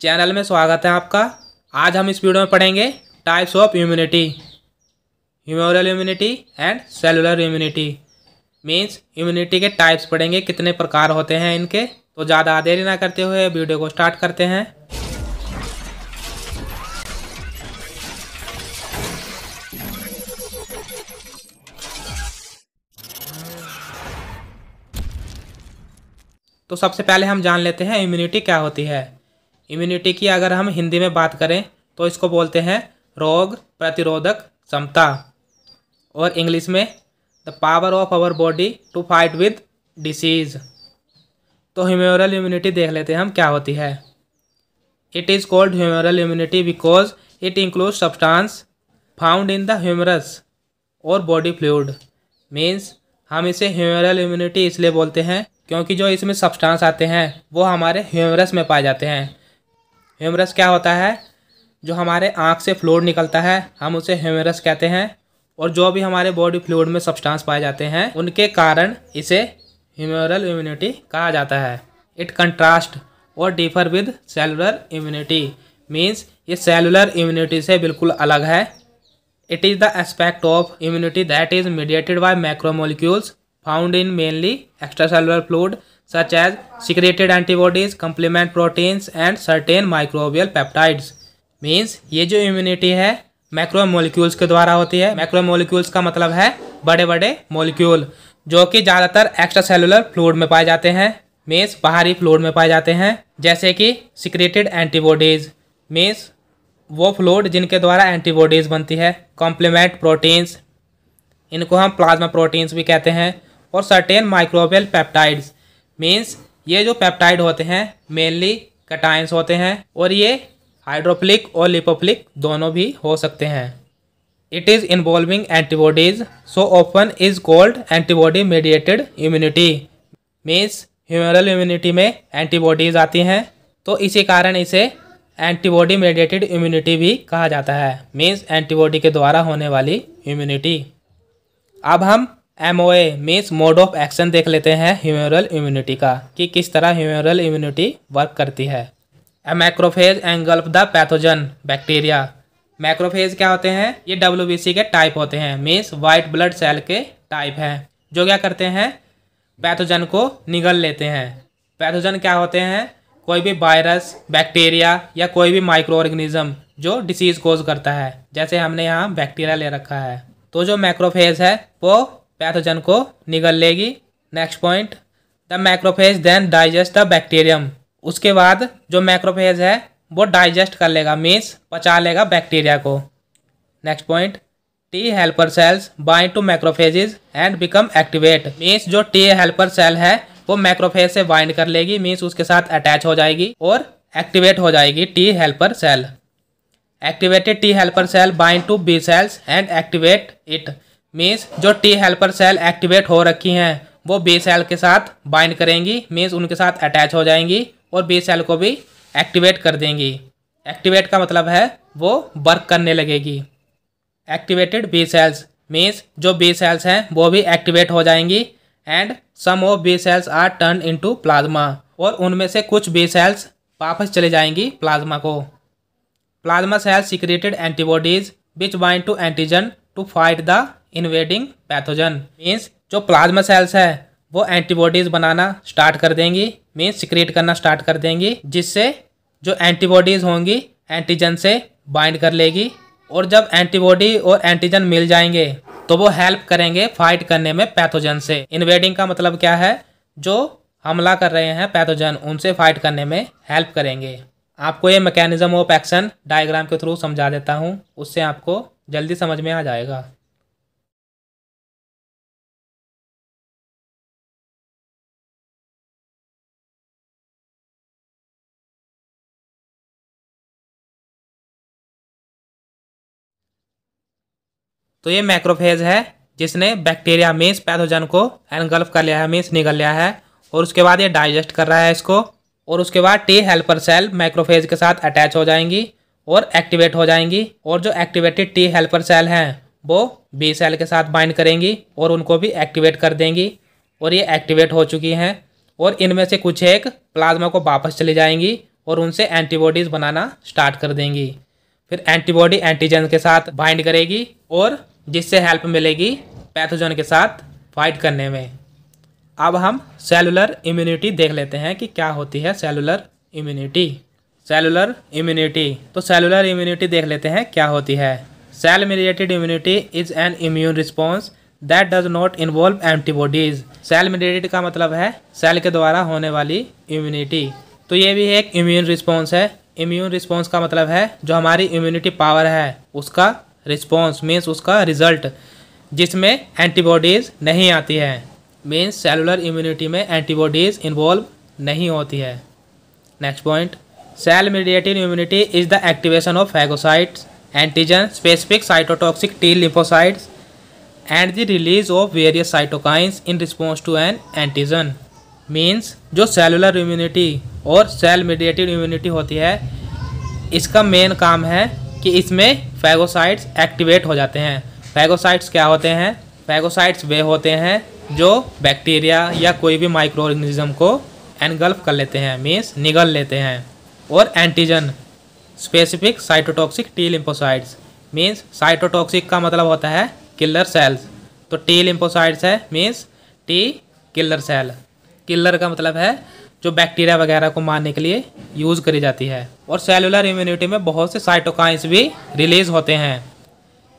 channel में स्वागत है आपका आज हम इस वीडियो में पढ़ेंगे types of immunity humoral immunity and cellular immunity means immunity के टाइप्स पढ़ेंगे कितने प्रकार होते हैं इनके तो ज़्यादा देरी ना करते हुए वीडियो को स्टार्ट करते हैं तो सबसे पहले हम जान लेते हैं इम्यूनिटी क्या होती है इम्यूनिटी की अगर हम हिंदी में बात करें तो इसको बोलते हैं रोग प्रतिरोधक क्षमता और इंग्लिश में the power of our body to fight with disease तो ह्यूमरल इम्यूनिटी देख लेते हैं हम क्या होती है it is called humoral immunity because it include substance found in the humours और बॉडी फ्लूड मीन्स हम इसे ह्यूमरल इम्यूनिटी इसलिए बोलते हैं क्योंकि जो इसमें सब्सटांस आते हैं वो हमारे ह्यूमरस में पाए जाते हैं हेमरस क्या होता है जो हमारे आँख से फ्लोड निकलता है हम उसे हेमरस कहते हैं और जो भी हमारे बॉडी फ्लूड में सब्सटेंस पाए जाते हैं उनके कारण इसे ह्यूमरल इम्यूनिटी कहा जाता है इट कंट्रास्ट और differ with cellular immunity means ये सेलुलर इम्यूनिटी से बिल्कुल अलग है it is the aspect of immunity that is mediated by macromolecules found in mainly extra cellular fluid such as secreted antibodies complement proteins and certain microbial peptides means ये जो immunity है macro molecules के द्वारा होती है macro molecules का मतलब है बड़े बड़े मोलिक्यूल जो कि ज़्यादातर एक्स्ट्रा सेलुलर फ्लूड में पाए जाते हैं मीन्स बाहरी फ्लूड में पाए जाते हैं जैसे कि सिक्रेटेड एंटीबॉडीज़ मीन्स वो फ्लूड जिनके द्वारा एंटीबॉडीज़ बनती है कॉम्प्लीमेंट प्रोटीन्स इनको हम प्लाज्मा प्रोटीन्स भी कहते हैं और सर्टेन माइक्रोबियल पैप्टाइड्स मीन्स ये जो पेप्टाइड होते हैं मेनली कटाइंस होते हैं और ये हाइड्रोफिलिक और लिपोफिलिक दोनों भी हो सकते हैं it is involving antibodies so open is called antibody mediated immunity means humoral immunity में एंटीबॉडीज आती हैं तो इसी कारण इसे एंटीबॉडी मेडिएटेड इम्यूनिटी भी कहा जाता है मीन्स एंटीबॉडी के द्वारा होने वाली इम्यूनिटी अब हम M O A means mode of action देख लेते हैं ह्यूमरल इम्यूनिटी का कि किस तरह ह्यूमरल इम्यूनिटी वर्क करती है a macrophage of the pathogen bacteria macrophage क्या होते हैं ये डब्ल्यू के टाइप होते हैं मीन्स वाइट ब्लड सेल के टाइप हैं जो क्या करते हैं पैथोजन को निगल लेते हैं पैथोजन क्या होते हैं कोई भी वायरस बैक्टीरिया या कोई भी माइक्रो ऑर्गेनिज्म जो डिसीज़ कोज करता है जैसे हमने यहाँ बैक्टीरिया ले रखा है तो जो मैक्रोफेज है वो पैथोजन को निगल लेगी next point the macrophage then digest the bacterium उसके बाद जो मैक्रोफेज है वो डाइजेस्ट कर लेगा मीन्स पचा लेगा बैक्टीरिया को next point T helper cells bind to macrophage and become activate means जो टी हेल्पर सेल है वो मैक्रोफेज से बाइंड कर लेगी मीन्स उसके साथ अटैच हो जाएगी और एक्टिवेट हो जाएगी T helper cell activated T helper cell bind to B cells and activate it means जो टी हेल्पर सेल एक्टिवेट हो रखी हैं वो बी सेल के साथ बाइंड करेंगी मीन्स उनके साथ अटैच हो जाएंगी और बी सेल को भी एक्टिवेट कर देंगी एक्टिवेट का मतलब है वो वर्क करने लगेगी एक्टिवेटेड बी सेल्स मीन्स जो बी सेल्स हैं वो भी एक्टिवेट हो जाएंगी and some of B cells are turn into plasma और उनमें से कुछ बी सेल्स वापस चले जाएंगी प्लाज्मा को plasma cells secreted antibodies which bind to antigen to fight the invading pathogen means जो प्लाज्मा सेल्स है वो एंटीबॉडीज बनाना स्टार्ट कर देंगी मीन्स सिक्रेट करना स्टार्ट कर देंगी जिससे जो एंटीबॉडीज होंगी एंटीजन से बाइंड कर लेगी और जब एंटीबॉडी और एंटीजन मिल जाएंगे तो वो हेल्प करेंगे फाइट करने में पैथोजन से इन्वेडिंग का मतलब क्या है जो हमला कर रहे हैं पैथोजन उनसे फाइट करने में हेल्प करेंगे आपको ये मैकेनिज्म ऑफ एक्शन डायग्राम के थ्रू समझा देता हूँ उससे आपको जल्दी समझ में आ जाएगा तो ये मैक्रोफेज है जिसने बैक्टीरिया मीन्स पैथोजन को एनगल्फ कर लिया है मीन्स निकल लिया है और उसके बाद ये डाइजेस्ट कर रहा है इसको और उसके बाद टी हेल्पर सेल माइक्रोफेज के साथ अटैच हो जाएंगी और एक्टिवेट हो जाएंगी और जो एक्टिवेटेड टी हेल्पर सेल हैं वो बी सेल के साथ बाइंड करेंगी और उनको भी एक्टिवेट कर देंगी और ये एक्टिवेट हो चुकी हैं और इनमें से कुछ एक प्लाज्मा को वापस चली जाएंगी और उनसे एंटीबॉडीज़ बनाना स्टार्ट कर देंगी फिर एंटीबॉडी एंटीजन के साथ बाइंड करेगी और जिससे हेल्प मिलेगी पैथोजन के साथ फाइट करने में अब हम सेलुलर इम्यूनिटी देख लेते हैं कि क्या होती है सेलुलर इम्यूनिटी सेलुलर इम्यूनिटी तो सेलुलर इम्यूनिटी देख लेते हैं क्या होती है cell mediated immunity is an immune response that does not involve antibodies cell mediated का मतलब है सेल के द्वारा होने वाली इम्यूनिटी तो ये भी एक इम्यून रिस्पॉन्स है इम्यून रिस्पॉन्स का मतलब है जो हमारी इम्यूनिटी पावर है उसका रिस्पॉन्स मीन्स उसका रिजल्ट जिसमें एंटीबॉडीज़ नहीं आती है मीन्स सेलुलर इम्यूनिटी में एंटीबॉडीज़ इन्वॉल्व नहीं होती है next point cell mediated immunity is the activation of phagocytes antigen specific cytotoxic T lymphocytes and the release of various cytokines in response to an antigen means जो cellular immunity और cell mediated immunity होती है इसका main काम है कि इसमें phagocytes activate हो जाते हैं फैगोसाइट्स क्या होते हैं फैगोसाइट्स वे होते हैं जो बैक्टीरिया या कोई भी माइक्रो ऑर्गेनिज्म को एनगल्फ कर लेते हैं मीन्स निगल लेते हैं और antigen specific cytotoxic T lymphocytes means cytotoxic का मतलब होता है किलर सेल्स तो टी लिम्पोसाइड्स है means T killer cell killer का मतलब है जो बैक्टीरिया वगैरह को मारने के लिए यूज़ करी जाती है और सेलुलर इम्यूनिटी में बहुत से साइटोकाइंस भी रिलीज होते हैं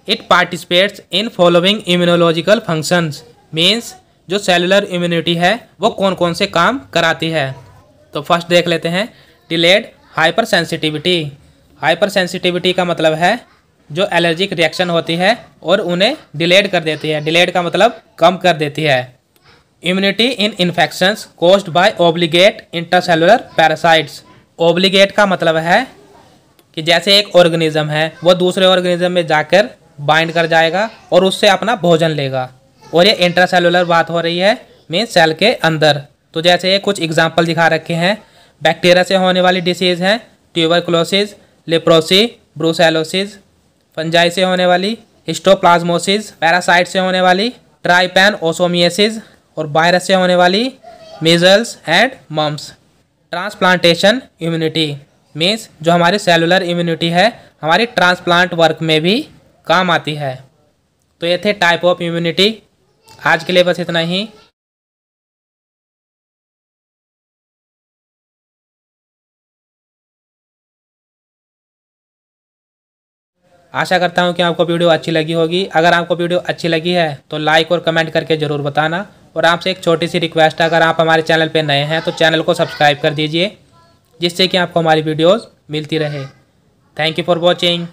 it participates in following immunological functions means जो सेलुलर इम्यूनिटी है वो कौन कौन से काम कराती है तो फर्स्ट देख लेते हैं delayed hypersensitivity hypersensitivity का मतलब है जो एलर्जिक रिएक्शन होती है और उन्हें डिलेड कर देती है डिलेड का मतलब कम कर देती है immunity in infections caused by obligate intercellular parasites obligate का मतलब है कि जैसे एक ऑर्गेनिज्म है वह दूसरे ऑर्गेनिज्म में जाकर बाइंड कर जाएगा और उससे अपना भोजन लेगा और ये इंट्रासेलुलर बात हो रही है मीन सेल के अंदर तो जैसे ये कुछ एग्जाम्पल दिखा रखे हैं बैक्टीरिया से होने वाली डिसीज़ हैं ट्यूबरक्लोसिस लेप्रोसी ब्रूसेलोसिस फंजाई से होने वाली हिस्टोप्लाज्मोसिस पैरासाइट से होने वाली ट्राइपैन ओसोमियसिस और वायरस से होने वाली measles and mumps transplantation immunity means जो हमारी सेलुलर इम्यूनिटी है हमारी ट्रांसप्लांट वर्क में भी काम आती है तो ये थे टाइप ऑफ इम्यूनिटी आज के लिए बस इतना ही आशा करता हूँ कि आपको वीडियो अच्छी लगी होगी अगर आपको वीडियो अच्छी लगी है तो लाइक और कमेंट करके ज़रूर बताना और आपसे एक छोटी सी रिक्वेस्ट है अगर आप हमारे चैनल पर नए हैं तो चैनल को सब्सक्राइब कर दीजिए जिससे कि आपको हमारी वीडियोज़ मिलती रहे थैंक यू फॉर वॉचिंग